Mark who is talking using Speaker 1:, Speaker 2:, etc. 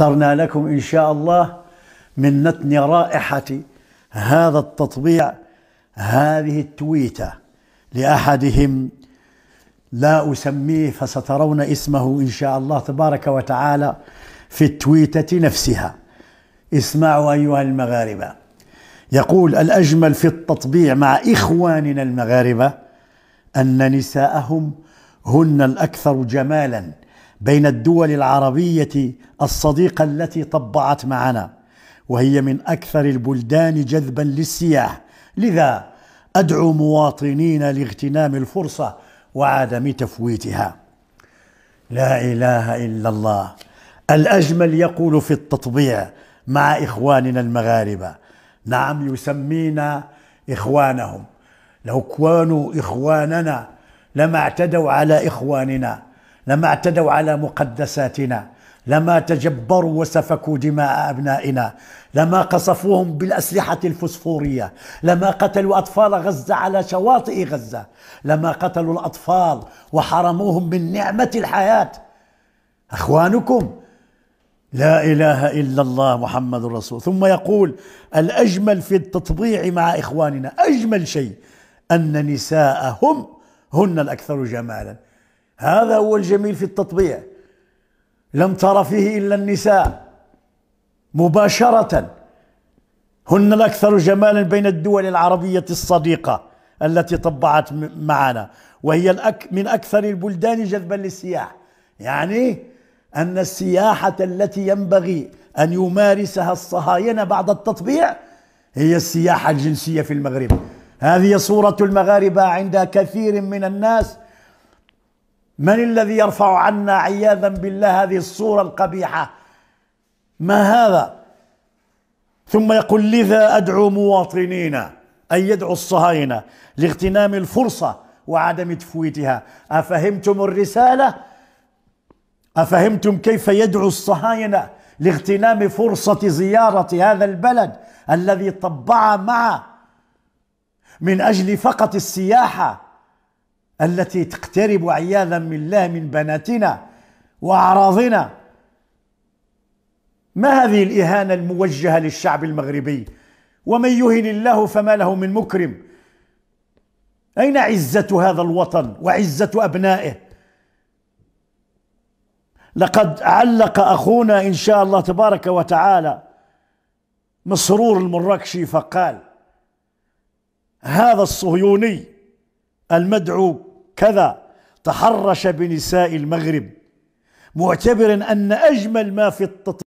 Speaker 1: اخترنا لكم إن شاء الله من نتن رائحة هذا التطبيع هذه التويتة لأحدهم لا أسميه فسترون اسمه إن شاء الله تبارك وتعالى في التويتة نفسها اسمعوا أيها المغاربة يقول الأجمل في التطبيع مع إخواننا المغاربة أن نساءهم هن الأكثر جمالاً بين الدول العربيه الصديقه التي طبعت معنا وهي من اكثر البلدان جذبا للسياح لذا ادعو مواطنينا لاغتنام الفرصه وعدم تفويتها لا اله الا الله الاجمل يقول في التطبيع مع اخواننا المغاربه نعم يسمينا اخوانهم لو كانوا اخواننا لما اعتدوا على اخواننا لما اعتدوا على مقدساتنا لما تجبروا وسفكوا دماء ابنائنا لما قصفوهم بالاسلحه الفسفوريه لما قتلوا اطفال غزه على شواطئ غزه لما قتلوا الاطفال وحرموهم من نعمه الحياه اخوانكم لا اله الا الله محمد رسول ثم يقول الاجمل في التطبيع مع اخواننا اجمل شيء ان نساءهم هن الاكثر جمالا هذا هو الجميل في التطبيع لم تر فيه إلا النساء مباشرة هن الأكثر جمالا بين الدول العربية الصديقة التي طبعت معنا وهي الأك من أكثر البلدان جذبا للسياح يعني أن السياحة التي ينبغي أن يمارسها الصهاينة بعد التطبيع هي السياحة الجنسية في المغرب هذه صورة المغاربة عند كثير من الناس من الذي يرفع عنا عياذا بالله هذه الصورة القبيحة ما هذا ثم يقول لذا أدعو مواطنينا أن يدعو الصهاينة لاغتنام الفرصة وعدم تفويتها أفهمتم الرسالة؟ أفهمتم كيف يدعو الصهاينة لاغتنام فرصة زيارة هذا البلد الذي طبع معه من أجل فقط السياحة التي تقترب عياذا بالله من بناتنا وأعراضنا ما هذه الإهانة الموجهة للشعب المغربي ومن يهن الله فما له من مكرم أين عزة هذا الوطن وعزة أبنائه لقد علق أخونا إن شاء الله تبارك وتعالى مسرور المراكشي فقال هذا الصهيوني المدعو كذا تحرش بنساء المغرب معتبرا أن أجمل ما في التطبيق